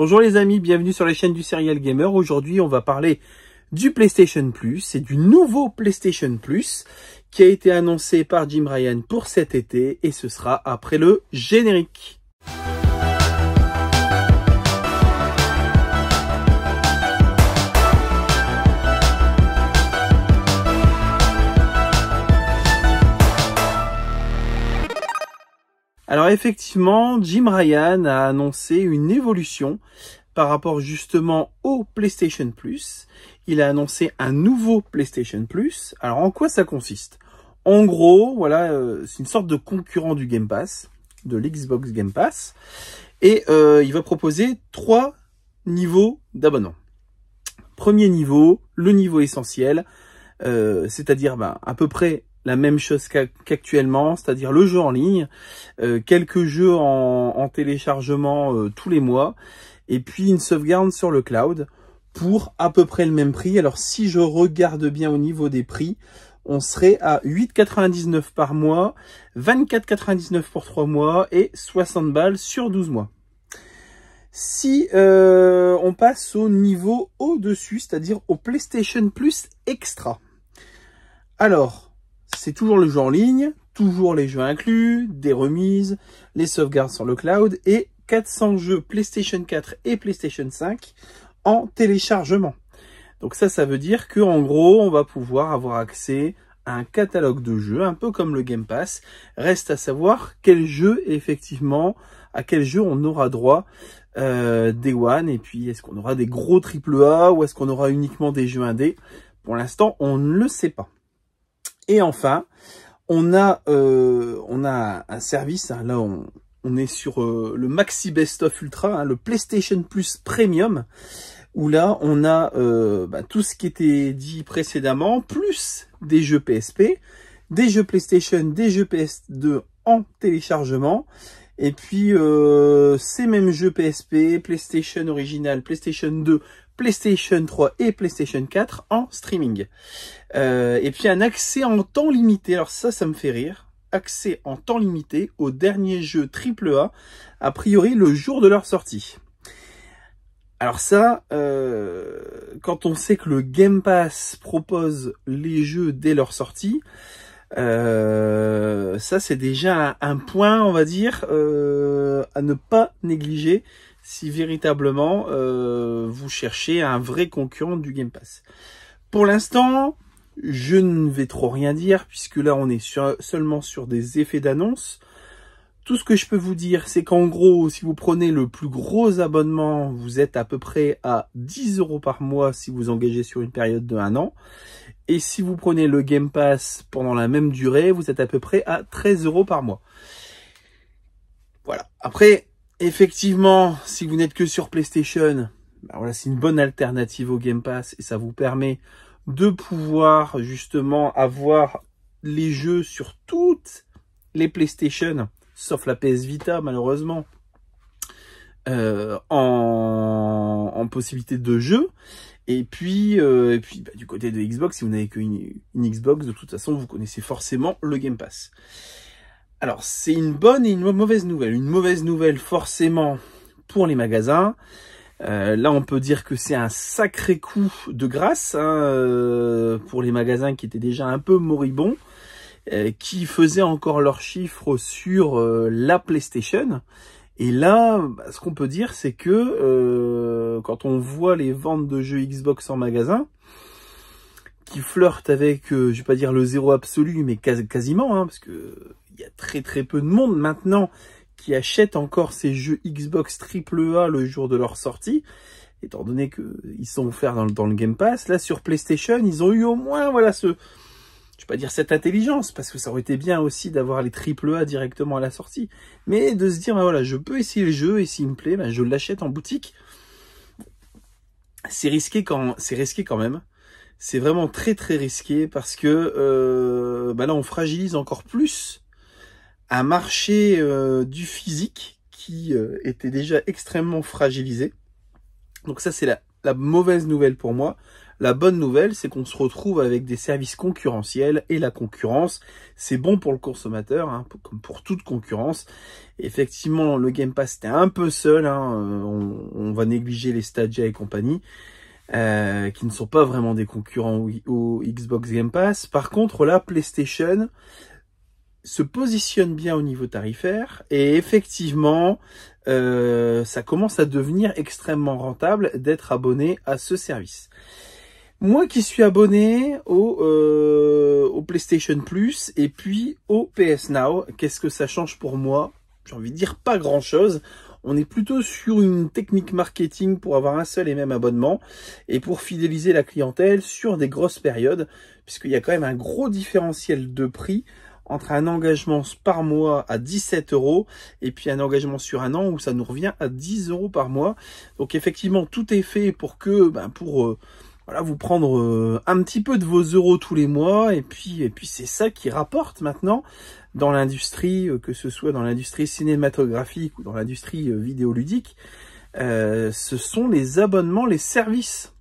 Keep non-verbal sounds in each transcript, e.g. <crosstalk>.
Bonjour les amis, bienvenue sur la chaîne du Serial Gamer. Aujourd'hui, on va parler du PlayStation Plus et du nouveau PlayStation Plus qui a été annoncé par Jim Ryan pour cet été et ce sera après le générique. Alors effectivement, Jim Ryan a annoncé une évolution par rapport justement au PlayStation Plus. Il a annoncé un nouveau PlayStation Plus. Alors en quoi ça consiste En gros, voilà, euh, c'est une sorte de concurrent du Game Pass, de l'Xbox Game Pass. Et euh, il va proposer trois niveaux d'abonnement. Premier niveau, le niveau essentiel, euh, c'est-à-dire ben, à peu près la même chose qu'actuellement, c'est-à-dire le jeu en ligne, euh, quelques jeux en, téléchargement euh, tous les mois, et puis une sauvegarde sur le cloud pour à peu près le même prix. Alors si je regarde bien au niveau des prix, on serait à 8,99 par mois, 24,99 pour 3 mois et 60 balles sur 12 mois. Si euh, on passe au niveau au-dessus, c'est-à-dire au PlayStation Plus Extra. Alors, c'est toujours le jeu en ligne, toujours les jeux inclus, des remises, les sauvegardes sur le cloud et 400 jeux PlayStation 4 et PlayStation 5 en téléchargement. Donc ça, ça veut dire que en gros, on va pouvoir avoir accès à un catalogue de jeux, un peu comme le Game Pass. Reste à savoir quel jeu, effectivement, à quel jeu on aura droit euh, Day One, et puis est-ce qu'on aura des gros triple A ou est-ce qu'on aura uniquement des jeux indés Pour l'instant, on ne le sait pas. Et enfin, on a, euh, on a un service, hein, là on, est sur euh, le Maxi Best of Ultra, hein, le PlayStation Plus Premium, où là on a euh, bah, tout ce qui était dit précédemment, plus des jeux PSP, des jeux PlayStation, des jeux PS2 en téléchargement, et puis ces mêmes jeux PSP, PlayStation original, PlayStation 2, PlayStation 3 et PlayStation 4 en streaming. Euh, et puis un accès en temps limité, alors ça, ça me fait rire. Accès en temps limité aux dernier jeu AAA, a priori le jour de leur sortie. Alors ça, euh, quand on sait que le Game Pass propose les jeux dès leur sortie, euh, ça c'est déjà un, point, on va dire, à ne pas négliger si véritablement euh, vous cherchez un vrai concurrent du Game Pass. Pour l'instant, je ne vais trop rien dire puisque là on est seulement sur des effets d'annonce. Tout ce que je peux vous dire, c'est qu'en gros, si vous prenez le plus gros abonnement, vous êtes à peu près à 10 euros par mois si vous engagez sur une période de 1 an. Et si vous prenez le Game Pass pendant la même durée, vous êtes à peu près à 13 euros par mois. Voilà. Après, Effectivement, si vous n'êtes que sur PlayStation, bah voilà, c'est une bonne alternative au Game Pass et ça vous permet de pouvoir justement avoir les jeux sur toutes les PlayStation, sauf la PS Vita malheureusement, euh, en, possibilité de jeu. Et puis, euh, et puis bah, du côté de Xbox, si vous n'avez qu'une une Xbox, de toute façon, vous connaissez forcément le Game Pass. Alors, c'est une bonne et une mauvaise nouvelle. Une mauvaise nouvelle, forcément, pour les magasins. Euh, là, on peut dire que c'est un sacré coup de grâce hein, euh, pour les magasins qui étaient déjà un peu moribonds, euh, qui faisaient encore leurs chiffres sur la PlayStation. Et là, bah, ce qu'on peut dire, c'est que quand on voit les ventes de jeux Xbox en magasin, qui flirte avec, je euh, je vais pas dire le zéro absolu, mais quasiment, hein, parce que il y a très très peu de monde maintenant qui achète encore ces jeux Xbox AAA le jour de leur sortie, étant donné qu'ils sont offerts dans le, Game Pass. Là, sur PlayStation, ils ont eu au moins, voilà, ce, je vais pas dire cette intelligence, parce que ça aurait été bien aussi d'avoir les AAA directement à la sortie, mais de se dire, ben voilà, je peux essayer le jeu, et s'il me plaît, bah, je l'achète en boutique. C'est risqué quand, c'est risqué quand même c'est vraiment très très risqué parce que euh, bah là on fragilise encore plus un marché euh, du physique qui euh, était déjà extrêmement fragilisé. Donc ça c'est la, la, mauvaise nouvelle pour moi. La bonne nouvelle c'est qu'on se retrouve avec des services concurrentiels et la concurrence c'est bon pour le consommateur hein, comme pour toute concurrence. Effectivement le Game Pass était un peu seul, hein, euh, on, on, va négliger les Stadia et compagnie. Euh, qui ne sont pas vraiment des concurrents au, Xbox Game Pass. Par contre, la PlayStation se positionne bien au niveau tarifaire et effectivement, euh, ça commence à devenir extrêmement rentable d'être abonné à ce service. Moi qui suis abonné au, euh, au PlayStation Plus et puis au PS Now, qu'est-ce que ça change pour moi J'ai envie de dire pas grand-chose. On est plutôt sur une technique marketing pour avoir un seul et même abonnement et pour fidéliser la clientèle sur des grosses périodes, puisqu'il y a quand même un gros différentiel de prix entre un engagement par mois à 17 euros et puis un engagement sur un an où ça nous revient à 10 euros par mois. Donc effectivement, tout est fait pour que, ben pour... Euh, voilà, vous prendre euh, un petit peu de vos euros tous les mois, et puis, et puis c'est ça qui rapporte maintenant dans l'industrie, euh, que ce soit dans l'industrie cinématographique ou dans l'industrie euh, vidéoludique, ce sont les abonnements, les services.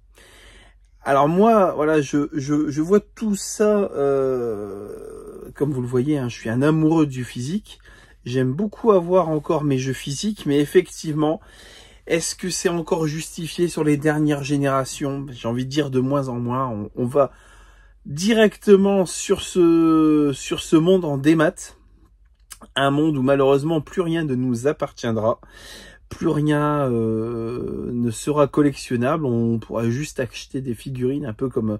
Alors moi, voilà, je, vois tout ça, comme vous le voyez, hein, je suis un amoureux du physique. J'aime beaucoup avoir encore mes jeux physiques, mais effectivement, est-ce que c'est encore justifié sur les dernières générations J'ai envie de dire de moins en moins. On, va directement sur ce, sur ce monde en démat. Un monde où malheureusement plus rien ne nous appartiendra. Plus rien euh, ne sera collectionnable. On pourra juste acheter des figurines un peu comme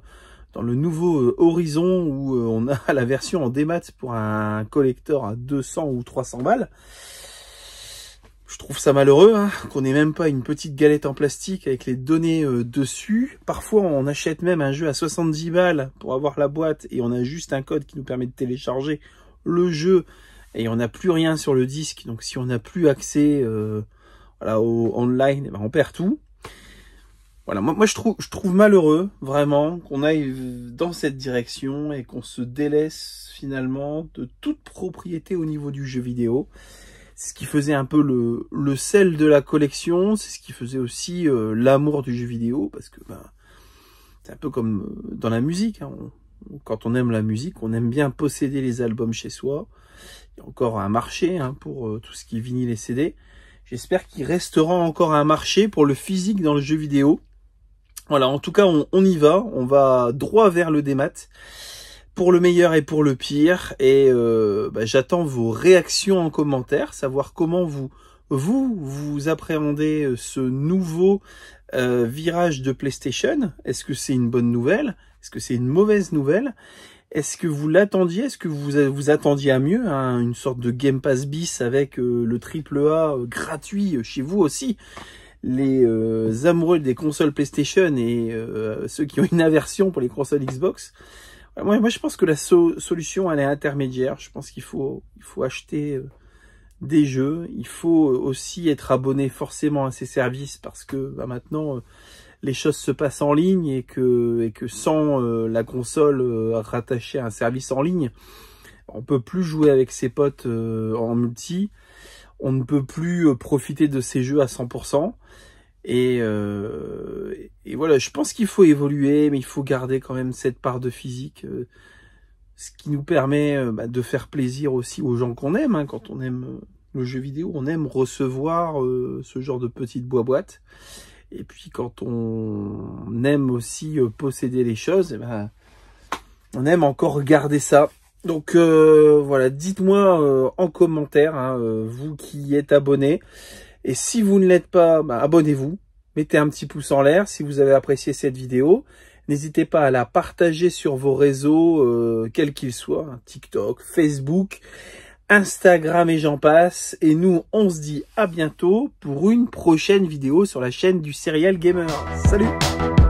dans le nouveau euh, Horizon où euh, on a <laughs> la version en démat pour un collecteur à 200 ou 300 balles. Je trouve ça malheureux hein, qu'on n'ait même pas une petite galette en plastique avec les données euh, dessus. Parfois, on achète même un jeu à 70 balles pour avoir la boîte et on a juste un code qui nous permet de télécharger le jeu et on n'a plus rien sur le disque. Donc, si on n'a plus accès euh, voilà, au online, eh ben, on perd tout. Voilà, moi, moi je, trouve, je trouve malheureux vraiment qu'on aille dans cette direction et qu'on se délaisse finalement de toute propriété au niveau du jeu vidéo. C'est ce qui faisait un peu le, le sel de la collection, c'est ce qui faisait aussi euh, l'amour du jeu vidéo, parce que ben, c'est un peu comme euh, dans la musique. Hein. quand on aime la musique, on aime bien posséder les albums chez soi. Il y a encore un marché hein, pour euh, tout ce qui est vinyle et CD. J'espère qu'il restera encore un marché pour le physique dans le jeu vidéo. Voilà, en tout cas, on, on y va, on va droit vers le démat pour le meilleur et pour le pire. Et euh, bah, j'attends vos réactions en commentaire, savoir comment vous vous vous appréhendez euh, ce nouveau euh, virage de PlayStation. Est-ce que c'est une bonne nouvelle Est-ce que c'est une mauvaise nouvelle Est-ce que vous l'attendiez Est-ce que vous vous attendiez à mieux hein, Une sorte de Game Pass bis avec le triple A gratuit chez vous aussi les amoureux des consoles PlayStation et ceux qui ont une aversion pour les consoles Xbox, euh, moi, je pense que la solution, elle est intermédiaire. Je pense qu'il faut, il faut acheter euh, des jeux. Il faut euh, aussi être abonné forcément à ces services parce que bah, maintenant, les choses se passent en ligne et que, et que sans la console rattachée à un service en ligne, on ne peut plus jouer avec ses potes en multi. On ne peut plus profiter de ces jeux à 100%. Euh, et, voilà, je pense qu'il faut évoluer, mais il faut garder quand même cette part de physique, euh, ce qui nous permet euh, bah, de faire plaisir aussi aux gens qu'on aime. Hein. quand on aime le jeu vidéo, on aime recevoir ce genre de petites boîtes. Et puis quand on aime aussi posséder les choses, eh ben, on aime encore garder ça. Donc voilà, dites-moi en commentaire, hein, vous qui êtes abonné et si vous ne l'êtes pas, bah, abonnez-vous, mettez un petit pouce en l'air si vous avez apprécié cette vidéo. N'hésitez pas à la partager sur vos réseaux, euh, quels qu'ils soient, hein, TikTok, Facebook, Instagram et j'en passe. Et nous, on se dit à bientôt pour une prochaine vidéo sur la chaîne du Serial Gamer. Salut